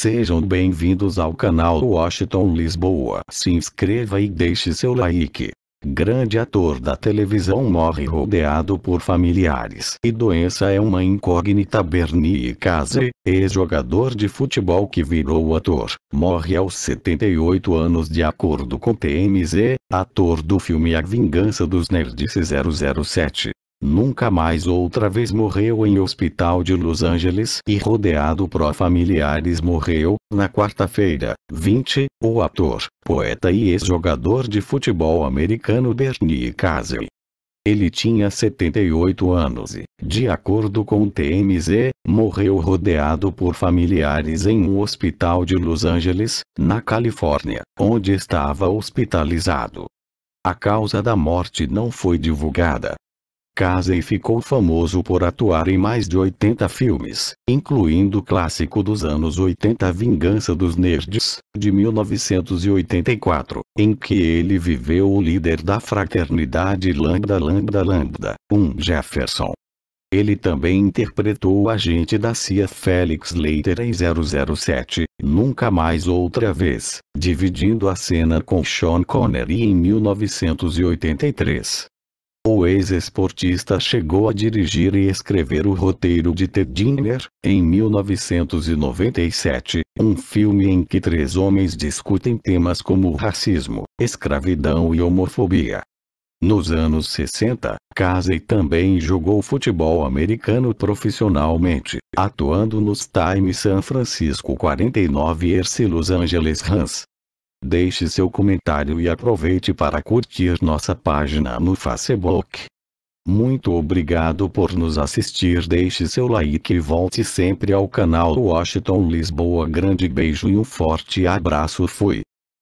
Sejam bem-vindos ao canal Washington Lisboa. Se inscreva e deixe seu like. Grande ator da televisão morre rodeado por familiares e doença é uma incógnita Bernie Case, ex-jogador de futebol que virou ator, morre aos 78 anos de acordo com TMZ, ator do filme A Vingança dos Nerds 007 nunca mais outra vez morreu em hospital de Los Angeles e rodeado por familiares morreu, na quarta-feira, 20, o ator, poeta e ex-jogador de futebol americano Bernie Casey. Ele tinha 78 anos e, de acordo com o TMZ, morreu rodeado por familiares em um hospital de Los Angeles, na Califórnia, onde estava hospitalizado. A causa da morte não foi divulgada casa e ficou famoso por atuar em mais de 80 filmes, incluindo o clássico dos anos 80 Vingança dos Nerds, de 1984, em que ele viveu o líder da fraternidade Lambda Lambda Lambda, um Jefferson. Ele também interpretou o agente da CIA Felix Leiter em 007, Nunca Mais Outra Vez, dividindo a cena com Sean Connery em 1983 o ex-esportista chegou a dirigir e escrever o roteiro de Ted Dinner, em 1997, um filme em que três homens discutem temas como racismo, escravidão e homofobia. Nos anos 60, Casey também jogou futebol americano profissionalmente, atuando nos Times San Francisco 49ers e Los Angeles Rams. Deixe seu comentário e aproveite para curtir nossa página no Facebook. Muito obrigado por nos assistir. Deixe seu like e volte sempre ao canal Washington Lisboa. Grande beijo e um forte abraço. Fui.